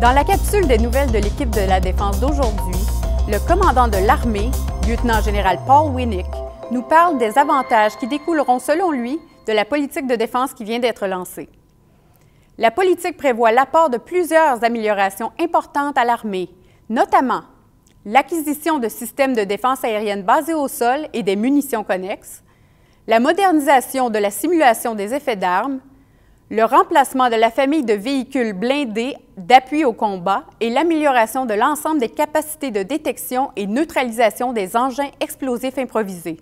Dans la capsule des nouvelles de l'équipe de la Défense d'aujourd'hui, le commandant de l'armée, lieutenant général Paul Winnick, nous parle des avantages qui découleront, selon lui, de la politique de défense qui vient d'être lancée. La politique prévoit l'apport de plusieurs améliorations importantes à l'armée, notamment l'acquisition de systèmes de défense aérienne basés au sol et des munitions connexes, la modernisation de la simulation des effets d'armes, le remplacement de la famille de véhicules blindés d'appui au combat et l'amélioration de l'ensemble des capacités de détection et neutralisation des engins explosifs improvisés.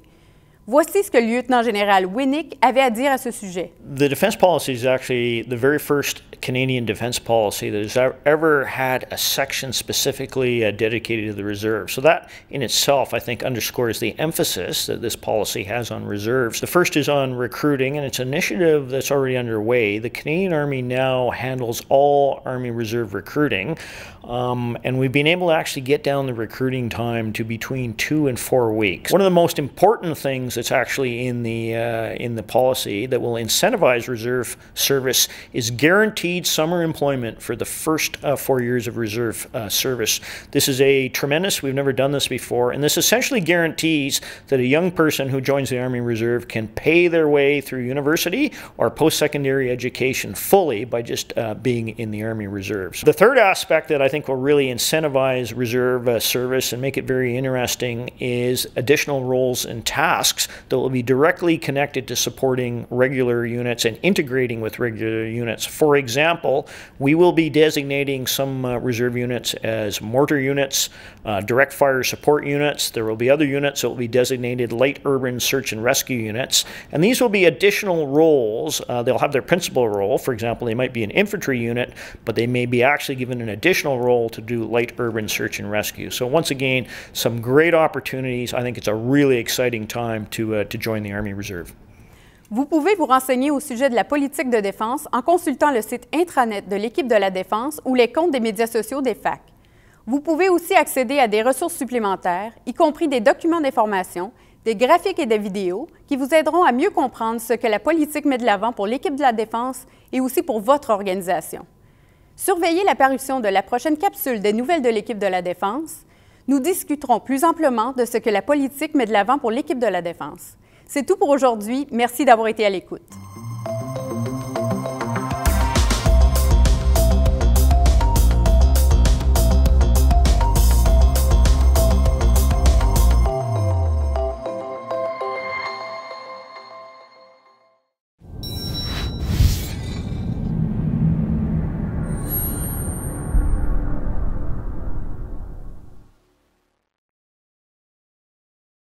Voici ce que le lieutenant-général Winnick avait à dire à ce sujet. The defense policy is actually the very first Canadian defense policy that has ever had a section specifically uh, dedicated to the reserve. So that in itself, I think, underscores the emphasis that this policy has on reserves. The first is on recruiting, and it's an initiative that's already underway. The Canadian Army now handles all Army Reserve recruiting, um, and we've been able to actually get down the recruiting time to between two and four weeks. One of the most important things that's actually in the uh, in the policy that will incentivize reserve service is guaranteed summer employment for the first uh, four years of reserve uh, service. This is a tremendous. We've never done this before, and this essentially guarantees that a young person who joins the Army Reserve can pay their way through university or post-secondary education fully by just uh, being in the Army Reserves. The third aspect that I think will really incentivize reserve uh, service and make it very interesting is additional roles and tasks units that will be directly connected to supporting regular units and integrating with regular units. For example, we will be designating some uh, reserve units as mortar units, uh, direct fire support units. There will be other units that will be designated light urban search and rescue units. And these will be additional roles. Uh, they'll have their principal role. For example, they might be an infantry unit, but they may be actually given an additional role to do light urban search and rescue. So once again, some great opportunities. I think it's a really exciting time Uh, vous pouvez vous renseigner au sujet de la politique de défense en consultant le site intranet de l'équipe de la défense ou les comptes des médias sociaux des FAC. Vous pouvez aussi accéder à des ressources supplémentaires, y compris des documents d'information, des graphiques et des vidéos qui vous aideront à mieux comprendre ce que la politique met de l'avant pour l'équipe de la défense et aussi pour votre organisation. Surveillez parution de la prochaine capsule des nouvelles de l'équipe de la défense, nous discuterons plus amplement de ce que la politique met de l'avant pour l'équipe de la Défense. C'est tout pour aujourd'hui. Merci d'avoir été à l'écoute.